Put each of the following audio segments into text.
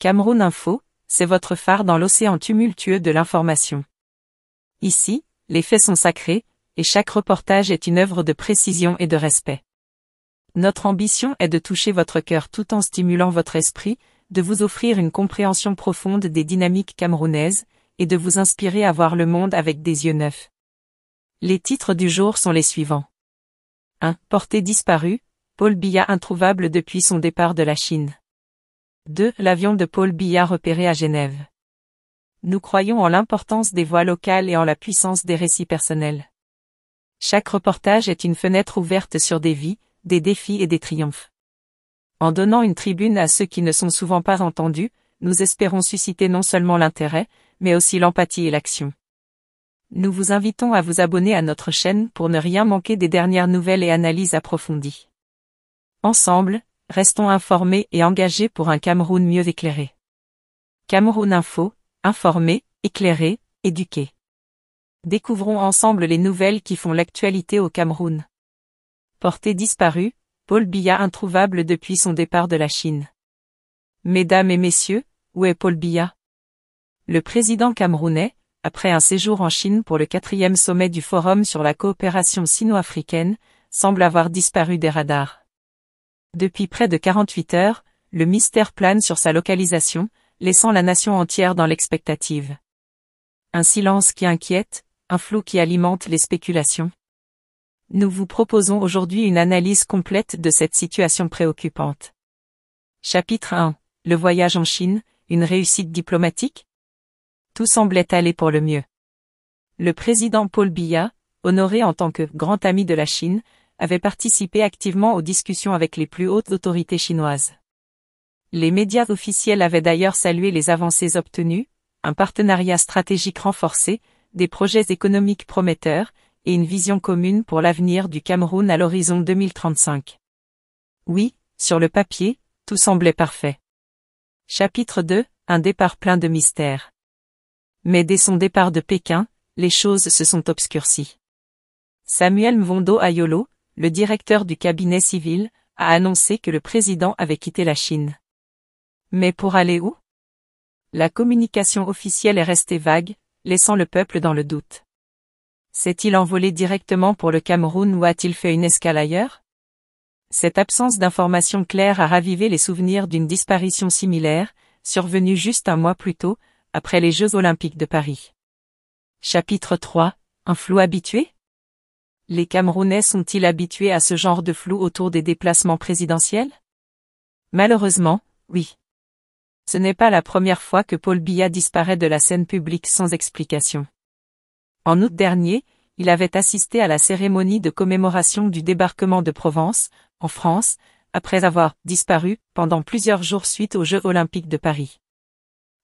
Cameroun Info, c'est votre phare dans l'océan tumultueux de l'information. Ici, les faits sont sacrés, et chaque reportage est une œuvre de précision et de respect. Notre ambition est de toucher votre cœur tout en stimulant votre esprit, de vous offrir une compréhension profonde des dynamiques camerounaises, et de vous inspirer à voir le monde avec des yeux neufs. Les titres du jour sont les suivants. 1. Porté disparu, Paul Biya introuvable depuis son départ de la Chine. 2. L'avion de Paul Billard repéré à Genève. Nous croyons en l'importance des voix locales et en la puissance des récits personnels. Chaque reportage est une fenêtre ouverte sur des vies, des défis et des triomphes. En donnant une tribune à ceux qui ne sont souvent pas entendus, nous espérons susciter non seulement l'intérêt, mais aussi l'empathie et l'action. Nous vous invitons à vous abonner à notre chaîne pour ne rien manquer des dernières nouvelles et analyses approfondies. Ensemble, restons informés et engagés pour un Cameroun mieux éclairé. Cameroun Info, informé, éclairé, éduqué. Découvrons ensemble les nouvelles qui font l'actualité au Cameroun. Porté disparu, Paul Biya introuvable depuis son départ de la Chine. Mesdames et messieurs, où est Paul Biya Le président camerounais, après un séjour en Chine pour le quatrième sommet du Forum sur la coopération sino-africaine, semble avoir disparu des radars. Depuis près de 48 heures, le mystère plane sur sa localisation, laissant la nation entière dans l'expectative. Un silence qui inquiète, un flou qui alimente les spéculations. Nous vous proposons aujourd'hui une analyse complète de cette situation préoccupante. Chapitre 1. Le voyage en Chine, une réussite diplomatique Tout semblait aller pour le mieux. Le président Paul Biya, honoré en tant que grand ami de la Chine, avait participé activement aux discussions avec les plus hautes autorités chinoises. Les médias officiels avaient d'ailleurs salué les avancées obtenues, un partenariat stratégique renforcé, des projets économiques prometteurs, et une vision commune pour l'avenir du Cameroun à l'horizon 2035. Oui, sur le papier, tout semblait parfait. Chapitre 2, un départ plein de mystères. Mais dès son départ de Pékin, les choses se sont obscurcies. Samuel Mvondo Ayolo, le directeur du cabinet civil, a annoncé que le président avait quitté la Chine. Mais pour aller où La communication officielle est restée vague, laissant le peuple dans le doute. S'est-il envolé directement pour le Cameroun ou a-t-il fait une escale ailleurs Cette absence d'informations claires a ravivé les souvenirs d'une disparition similaire, survenue juste un mois plus tôt, après les Jeux olympiques de Paris. Chapitre 3. Un flou habitué les Camerounais sont-ils habitués à ce genre de flou autour des déplacements présidentiels Malheureusement, oui. Ce n'est pas la première fois que Paul Biya disparaît de la scène publique sans explication. En août dernier, il avait assisté à la cérémonie de commémoration du débarquement de Provence, en France, après avoir disparu pendant plusieurs jours suite aux Jeux olympiques de Paris.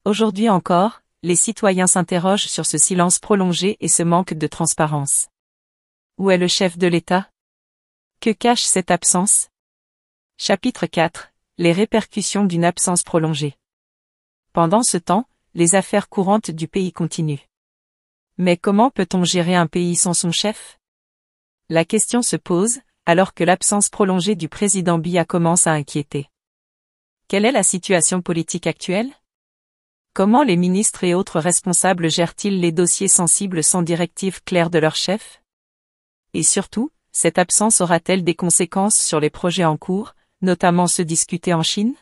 Aujourd'hui encore, les citoyens s'interrogent sur ce silence prolongé et ce manque de transparence. Où est le chef de l'État Que cache cette absence Chapitre 4. Les répercussions d'une absence prolongée. Pendant ce temps, les affaires courantes du pays continuent. Mais comment peut-on gérer un pays sans son chef La question se pose, alors que l'absence prolongée du président Biya commence à inquiéter. Quelle est la situation politique actuelle Comment les ministres et autres responsables gèrent-ils les dossiers sensibles sans directive claire de leur chef et surtout, cette absence aura-t-elle des conséquences sur les projets en cours, notamment ceux discutés en Chine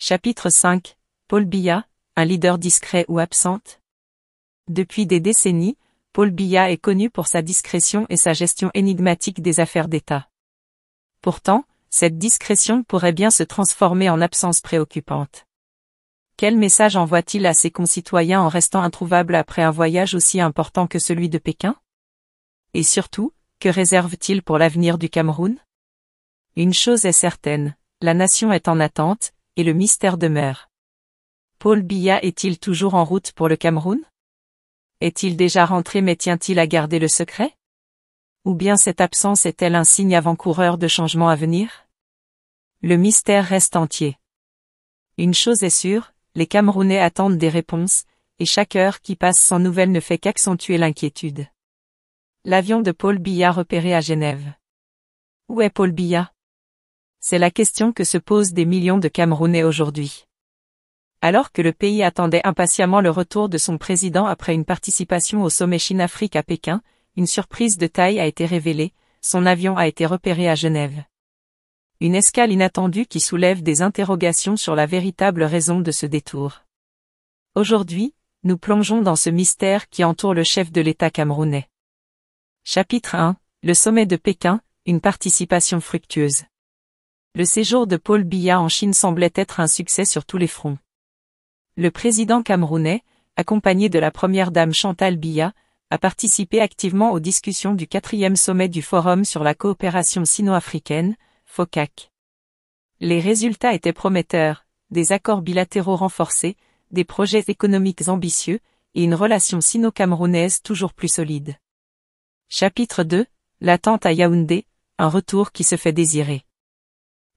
Chapitre 5. Paul Biya, un leader discret ou absente Depuis des décennies, Paul Biya est connu pour sa discrétion et sa gestion énigmatique des affaires d'État. Pourtant, cette discrétion pourrait bien se transformer en absence préoccupante. Quel message envoie-t-il à ses concitoyens en restant introuvable après un voyage aussi important que celui de Pékin Et surtout, que réserve-t-il pour l'avenir du Cameroun Une chose est certaine, la nation est en attente, et le mystère demeure. Paul Biya est-il toujours en route pour le Cameroun Est-il déjà rentré mais tient-il à garder le secret Ou bien cette absence est-elle un signe avant-coureur de changements à venir Le mystère reste entier. Une chose est sûre, les Camerounais attendent des réponses, et chaque heure qui passe sans nouvelles ne fait qu'accentuer l'inquiétude. L'avion de Paul Biya repéré à Genève. Où est Paul Biya C'est la question que se posent des millions de Camerounais aujourd'hui. Alors que le pays attendait impatiemment le retour de son président après une participation au sommet Chine-Afrique à Pékin, une surprise de taille a été révélée, son avion a été repéré à Genève. Une escale inattendue qui soulève des interrogations sur la véritable raison de ce détour. Aujourd'hui, nous plongeons dans ce mystère qui entoure le chef de l'État camerounais. Chapitre 1. Le sommet de Pékin, une participation fructueuse. Le séjour de Paul Biya en Chine semblait être un succès sur tous les fronts. Le président camerounais, accompagné de la première dame Chantal Biya, a participé activement aux discussions du quatrième sommet du Forum sur la coopération sino-africaine, FOCAC. Les résultats étaient prometteurs, des accords bilatéraux renforcés, des projets économiques ambitieux, et une relation sino-camerounaise toujours plus solide. Chapitre 2 L'attente à Yaoundé, un retour qui se fait désirer.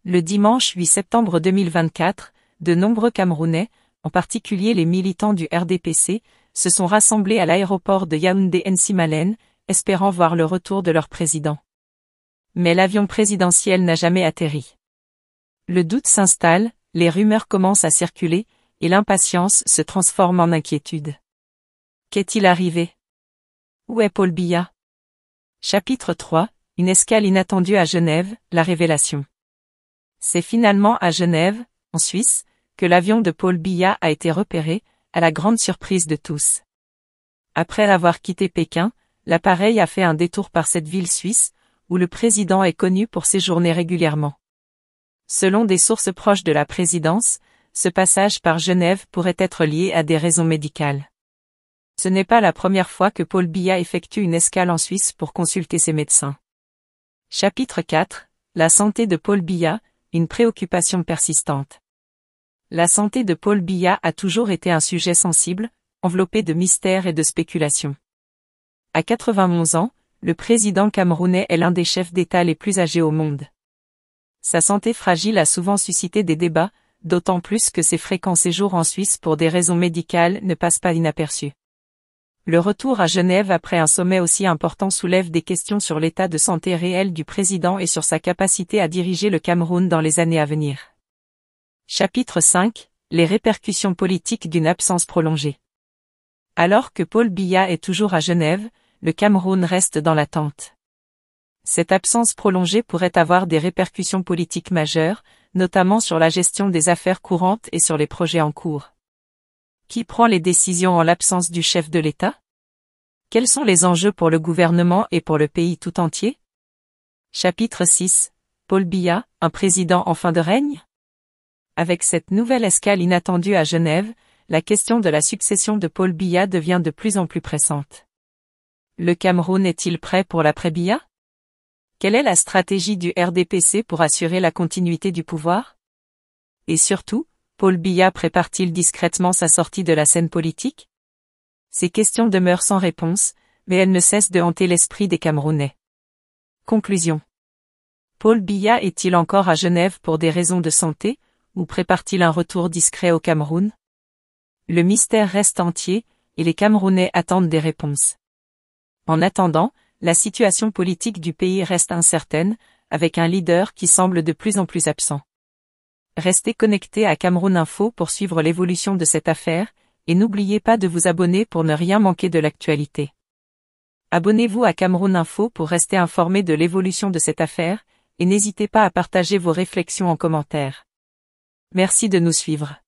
Le dimanche 8 septembre 2024, de nombreux Camerounais, en particulier les militants du RDPC, se sont rassemblés à l'aéroport de Yaoundé Nsimalen, espérant voir le retour de leur président. Mais l'avion présidentiel n'a jamais atterri. Le doute s'installe, les rumeurs commencent à circuler, et l'impatience se transforme en inquiétude. Qu'est-il arrivé Où est Paul Biya Chapitre 3 Une escale inattendue à Genève, la révélation. C'est finalement à Genève, en Suisse, que l'avion de Paul Biya a été repéré, à la grande surprise de tous. Après avoir quitté Pékin, l'appareil a fait un détour par cette ville suisse, où le président est connu pour séjourner régulièrement. Selon des sources proches de la présidence, ce passage par Genève pourrait être lié à des raisons médicales. Ce n'est pas la première fois que Paul Biya effectue une escale en Suisse pour consulter ses médecins. Chapitre 4. La santé de Paul Biya, une préoccupation persistante. La santé de Paul Biya a toujours été un sujet sensible, enveloppé de mystères et de spéculations. À 91 ans, le président camerounais est l'un des chefs d'État les plus âgés au monde. Sa santé fragile a souvent suscité des débats, d'autant plus que ses fréquents séjours en Suisse pour des raisons médicales ne passent pas inaperçus. Le retour à Genève après un sommet aussi important soulève des questions sur l'état de santé réel du président et sur sa capacité à diriger le Cameroun dans les années à venir. Chapitre 5 Les répercussions politiques d'une absence prolongée. Alors que Paul Biya est toujours à Genève, le Cameroun reste dans l'attente. Cette absence prolongée pourrait avoir des répercussions politiques majeures, notamment sur la gestion des affaires courantes et sur les projets en cours. Qui prend les décisions en l'absence du chef de l'État Quels sont les enjeux pour le gouvernement et pour le pays tout entier Chapitre 6. Paul Biya, un président en fin de règne Avec cette nouvelle escale inattendue à Genève, la question de la succession de Paul Biya devient de plus en plus pressante. Le Cameroun est-il prêt pour l'après-Biya Quelle est la stratégie du RDPC pour assurer la continuité du pouvoir Et surtout, Paul Biya prépare-t-il discrètement sa sortie de la scène politique Ces questions demeurent sans réponse, mais elles ne cessent de hanter l'esprit des Camerounais. Conclusion. Paul Biya est-il encore à Genève pour des raisons de santé, ou prépare-t-il un retour discret au Cameroun Le mystère reste entier, et les Camerounais attendent des réponses. En attendant, la situation politique du pays reste incertaine, avec un leader qui semble de plus en plus absent. Restez connectés à Cameroun Info pour suivre l'évolution de cette affaire, et n'oubliez pas de vous abonner pour ne rien manquer de l'actualité. Abonnez-vous à Cameroun Info pour rester informé de l'évolution de cette affaire, et n'hésitez pas à partager vos réflexions en commentaire. Merci de nous suivre.